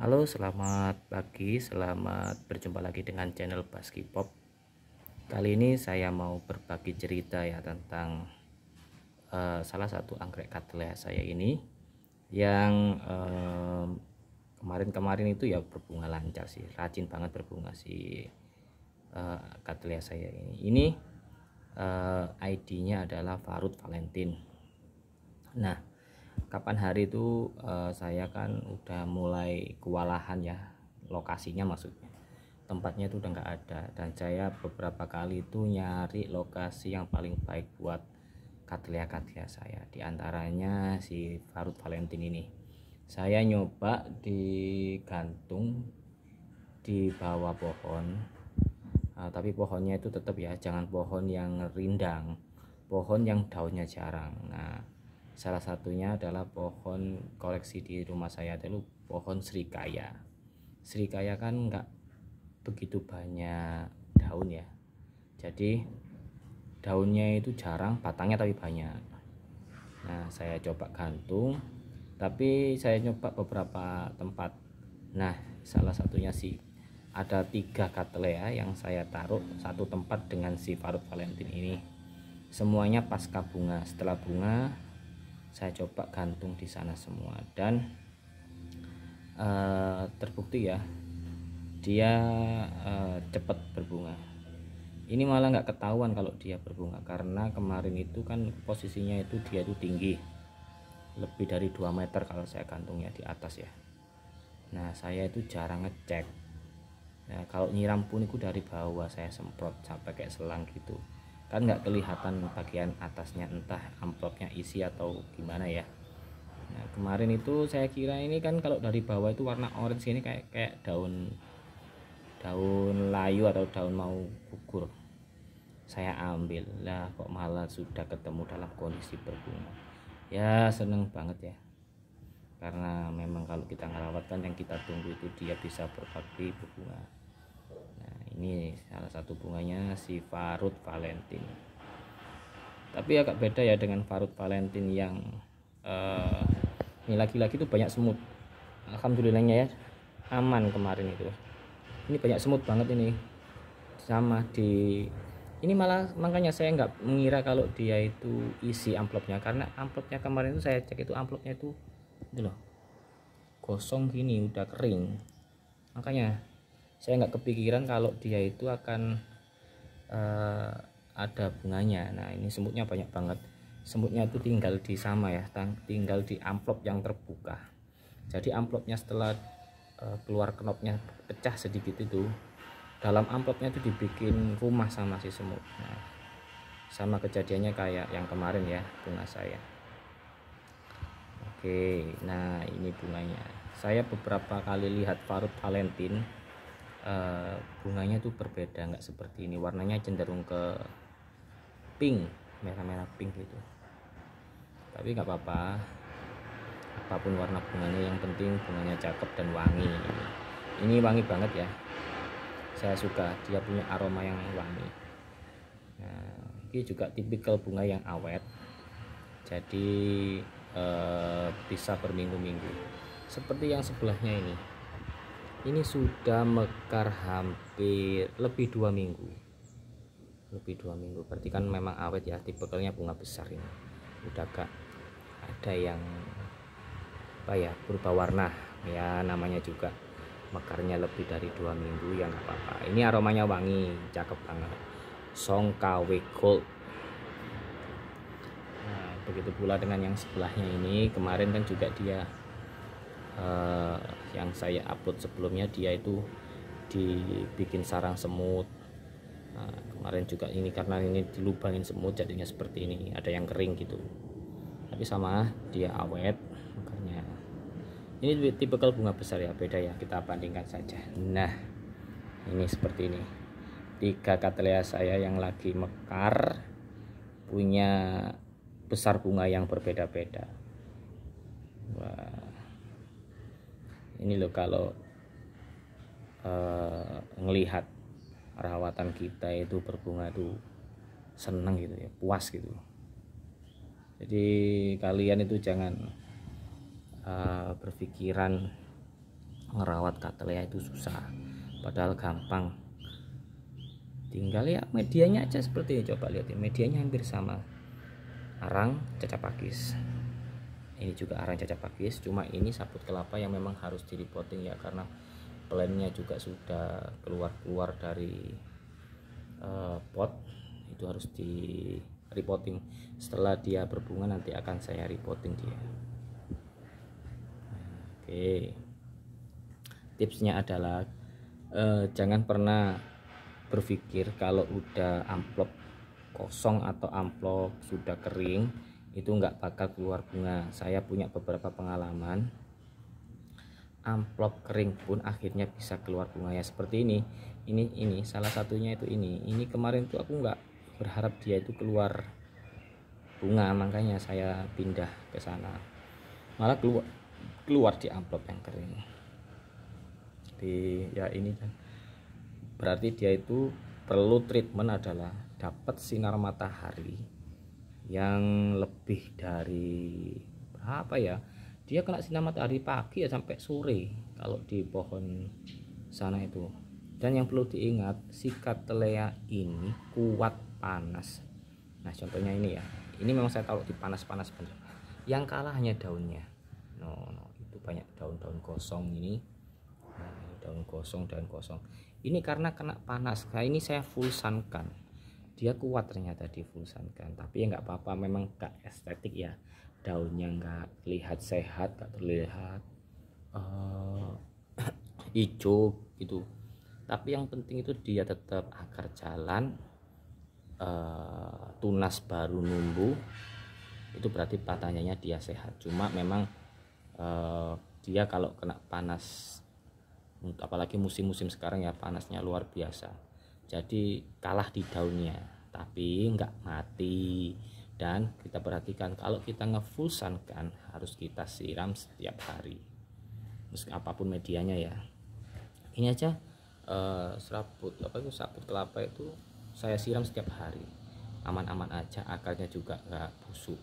Halo, selamat pagi, selamat berjumpa lagi dengan channel Baski Pop. Kali ini saya mau berbagi cerita ya tentang uh, salah satu anggrek katelea ya saya ini yang eh, kemarin-kemarin uh, itu ya berbunga lancar sih, rajin banget berbunga si uh, eh, katelea ya saya ini. Ini uh, ID-nya adalah Farut Valentin. Nah, kapan hari itu uh, saya kan udah mulai kewalahan ya lokasinya maksudnya tempatnya itu udah nggak ada dan saya beberapa kali itu nyari lokasi yang paling baik buat katlia-katlia saya diantaranya si Farut Valentin ini saya nyoba digantung di bawah pohon uh, tapi pohonnya itu tetap ya jangan pohon yang rindang pohon yang daunnya jarang nah salah satunya adalah pohon koleksi di rumah saya itu pohon serikaya serikaya kan enggak begitu banyak daun ya jadi daunnya itu jarang batangnya tapi banyak nah saya coba gantung tapi saya nyoba beberapa tempat nah salah satunya sih ada tiga katlea ya yang saya taruh satu tempat dengan si parut valentin ini semuanya pasca bunga setelah bunga saya coba gantung di sana semua dan uh, terbukti ya dia uh, cepat berbunga ini malah nggak ketahuan kalau dia berbunga karena kemarin itu kan posisinya itu dia itu tinggi lebih dari 2 meter kalau saya gantungnya di atas ya nah saya itu jarang ngecek nah, kalau nyiram pun itu dari bawah saya semprot sampai kayak selang gitu kan nggak kelihatan bagian atasnya entah amplopnya isi atau gimana ya nah kemarin itu saya kira ini kan kalau dari bawah itu warna orange ini kayak kayak daun daun layu atau daun mau gugur saya ambil lah kok malah sudah ketemu dalam kondisi berbunga ya seneng banget ya karena memang kalau kita ngerawat kan yang kita tunggu itu dia bisa berbakti berbunga ini salah satu bunganya si Farut Valentin tapi agak beda ya dengan Farut Valentin yang uh, ini lagi-lagi itu banyak semut Alhamdulillahnya ya aman kemarin itu ini banyak semut banget ini sama di ini malah makanya saya nggak mengira kalau dia itu isi amplopnya karena amplopnya kemarin itu saya cek itu amplopnya itu itu loh gosong gini udah kering makanya saya nggak kepikiran kalau dia itu akan uh, ada bunganya nah ini semutnya banyak banget semutnya itu tinggal di sama ya tinggal di amplop yang terbuka jadi amplopnya setelah eh, keluar knopnya pecah sedikit itu dalam amplopnya itu dibikin rumah sama si semut nah, sama kejadiannya kayak yang kemarin ya bunga saya oke nah ini bunganya saya beberapa kali lihat parut Valentin Eh, bunganya tuh berbeda nggak seperti ini warnanya cenderung ke pink merah-merah pink gitu tapi nggak apa-apa apapun warna bunganya yang penting bunganya cakep dan wangi ini wangi banget ya saya suka dia punya aroma yang wangi nah ini juga tipikal bunga yang awet jadi eh, bisa berminggu-minggu seperti yang sebelahnya ini ini sudah mekar hampir lebih dua minggu lebih dua minggu berarti kan memang awet ya tipikalnya bunga besar ini udah kak ada yang apa ya berubah warna ya namanya juga mekarnya lebih dari dua minggu ya nggak apa-apa ini aromanya wangi cakep banget songkawe gold nah, begitu pula dengan yang sebelahnya ini kemarin kan juga dia uh, yang saya upload sebelumnya dia itu dibikin sarang semut uh, kemarin juga ini karena ini dilubangin semut jadinya seperti ini ada yang kering gitu tapi sama dia awet makanya ini tipe bunga besar ya beda ya kita bandingkan saja nah ini seperti ini tiga katelia saya yang lagi mekar punya besar bunga yang berbeda-beda. Wah. Wow ini loh kalau uh, ngelihat rawatan kita itu berbunga itu seneng gitu ya puas gitu jadi kalian itu jangan uh, berpikiran ngerawat katelea itu susah padahal gampang tinggal ya medianya aja seperti ini coba lihat ya medianya hampir sama arang cacapakis pakis ini juga arang cacat pakis cuma ini sabut kelapa yang memang harus di repotting ya karena plannya juga sudah keluar-keluar dari uh, pot itu harus di repotting setelah dia berbunga nanti akan saya repotting dia oke tipsnya adalah uh, jangan pernah berpikir kalau udah amplop kosong atau amplop sudah kering itu nggak bakal keluar bunga saya punya beberapa pengalaman amplop kering pun akhirnya bisa keluar bunga ya seperti ini ini ini salah satunya itu ini ini kemarin tuh aku nggak berharap dia itu keluar bunga makanya saya pindah ke sana malah keluar keluar di amplop yang kering di ya ini kan berarti dia itu perlu treatment adalah dapat sinar matahari yang lebih dari berapa ya dia kena sinar matahari pagi ya sampai sore kalau di pohon sana itu dan yang perlu diingat sikat telea ini kuat panas nah contohnya ini ya ini memang saya taruh di panas-panas yang kalah hanya daunnya no, no itu banyak daun-daun kosong ini nah, daun kosong daun kosong ini karena kena panas nah ini saya full sunkan dia kuat ternyata difungsikan tapi ya nggak apa-apa memang nggak estetik ya daunnya nggak lihat sehat nggak terlihat uh, hijau gitu tapi yang penting itu dia tetap akar jalan uh, tunas baru nunggu itu berarti pertanyaannya dia sehat cuma memang uh, dia kalau kena panas apalagi musim-musim sekarang ya panasnya luar biasa jadi kalah di daunnya tapi nggak mati dan kita perhatikan kalau kita ngefulsankan harus kita siram setiap hari meski apapun medianya ya ini aja uh, serabut apa itu serabut kelapa itu saya siram setiap hari aman-aman aja akarnya juga nggak busuk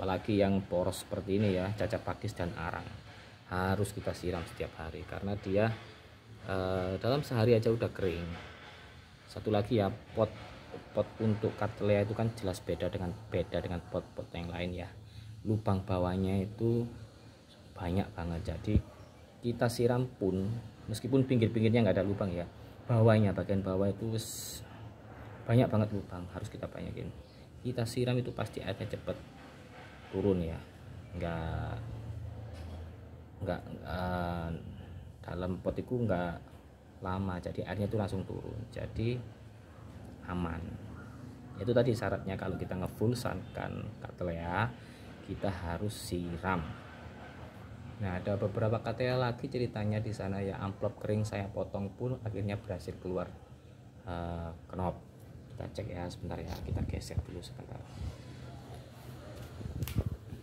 apalagi yang poros seperti ini ya cacat pakis dan arang harus kita siram setiap hari karena dia e, dalam sehari aja udah kering satu lagi ya pot pot untuk kartelea itu kan jelas beda dengan beda dengan pot-pot yang lain ya lubang bawahnya itu banyak banget jadi kita siram pun meskipun pinggir-pinggirnya nggak ada lubang ya bawahnya bagian bawah itu banyak banget lubang harus kita banyakin kita siram itu pasti airnya cepet turun ya nggak nggak eh, dalam pot itu enggak lama jadi airnya itu langsung turun jadi aman itu tadi syaratnya kalau kita ngefullsankan katelea ya, kita harus siram nah ada beberapa katelea lagi ceritanya di sana ya amplop kering saya potong pun akhirnya berhasil keluar uh, eh, knop kita cek ya sebentar ya kita geser dulu sebentar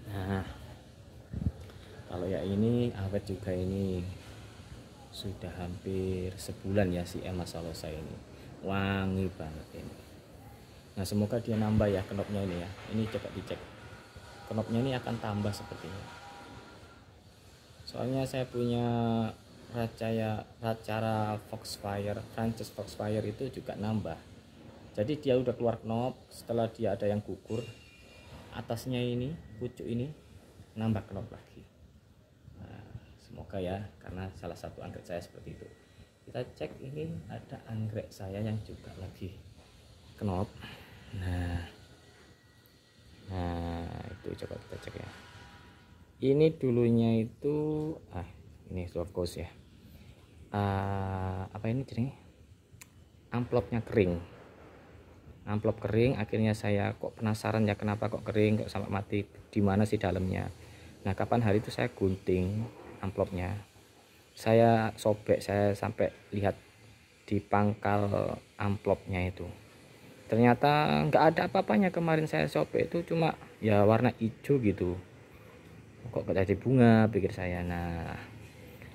nah kalau ya ini awet juga ini sudah hampir sebulan ya si Emma Salosa ini wangi banget ini nah semoga dia nambah ya kenopnya ini ya ini coba dicek kenopnya ini akan tambah sepertinya soalnya saya punya racaya racara Foxfire Francis Foxfire itu juga nambah jadi dia udah keluar knop setelah dia ada yang gugur atasnya ini pucuk ini nambah knop lagi semoga ya karena salah satu anggrek saya seperti itu kita cek ini ada anggrek saya yang juga lagi kenop nah nah itu coba kita cek ya ini dulunya itu ah ini soft course ya uh, apa ini jadi amplopnya kering amplop kering akhirnya saya kok penasaran ya kenapa kok kering kok sampai mati di mana sih dalamnya nah kapan hari itu saya gunting amplopnya saya sobek saya sampai lihat di pangkal amplopnya itu ternyata nggak ada apa-apanya kemarin saya sobek itu cuma ya warna hijau gitu kok gak jadi bunga pikir saya nah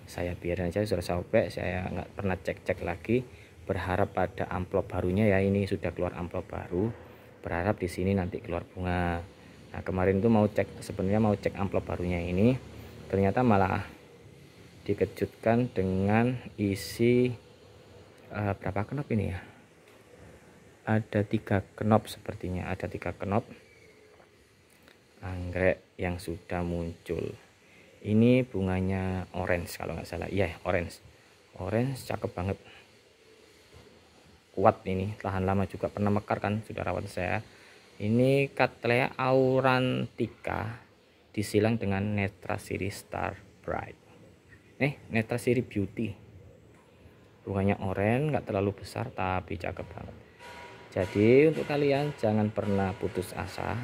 saya biarin aja sudah sobek saya nggak pernah cek-cek lagi berharap pada amplop barunya ya ini sudah keluar amplop baru berharap di sini nanti keluar bunga nah kemarin tuh mau cek sebenarnya mau cek amplop barunya ini ternyata malah dikejutkan dengan isi uh, berapa knop ini ya ada tiga knop sepertinya ada tiga knop anggrek yang sudah muncul ini bunganya orange kalau nggak salah iya yeah, orange orange cakep banget kuat ini tahan lama juga pernah mekar kan sudah rawat saya ini katlea aurantica disilang dengan Netra Siri Star Bright eh Netra Siri Beauty bunganya oranye nggak terlalu besar tapi cakep banget jadi untuk kalian jangan pernah putus asa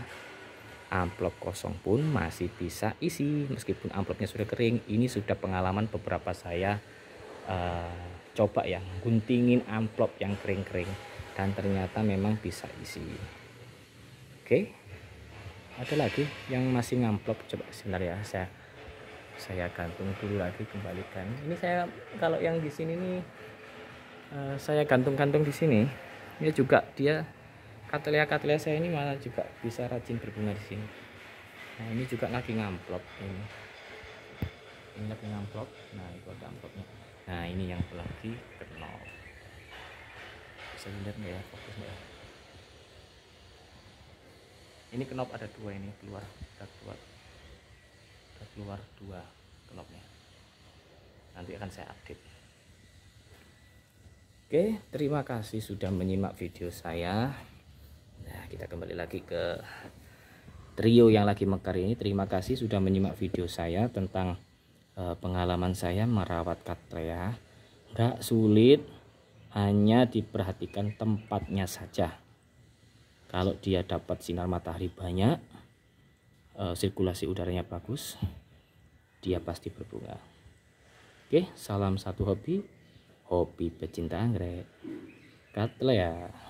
amplop kosong pun masih bisa isi meskipun amplopnya sudah kering ini sudah pengalaman beberapa saya uh, coba ya guntingin amplop yang kering-kering dan ternyata memang bisa isi oke okay? ada lagi yang masih ngamplop coba sebentar ya saya saya gantung dulu lagi kembalikan ini saya kalau yang di sini nih eh, saya gantung-gantung di sini ini juga dia katelia katelia saya ini malah juga bisa rajin berbunga di sini nah ini juga lagi ngamplop ini ini lagi ngamplop nah itu ada amplopnya nah ini yang lagi kenal bisa lihat nggak ya fokus nggak ya ini kenop ada dua ini keluar kita keluar kita keluar dua kenopnya nanti akan saya update oke terima kasih sudah menyimak video saya nah kita kembali lagi ke trio yang lagi mekar ini terima kasih sudah menyimak video saya tentang eh, pengalaman saya merawat katrea gak sulit hanya diperhatikan tempatnya saja kalau dia dapat sinar matahari banyak eh, sirkulasi udaranya bagus dia pasti berbunga oke salam satu hobi hobi pecinta anggrek katle ya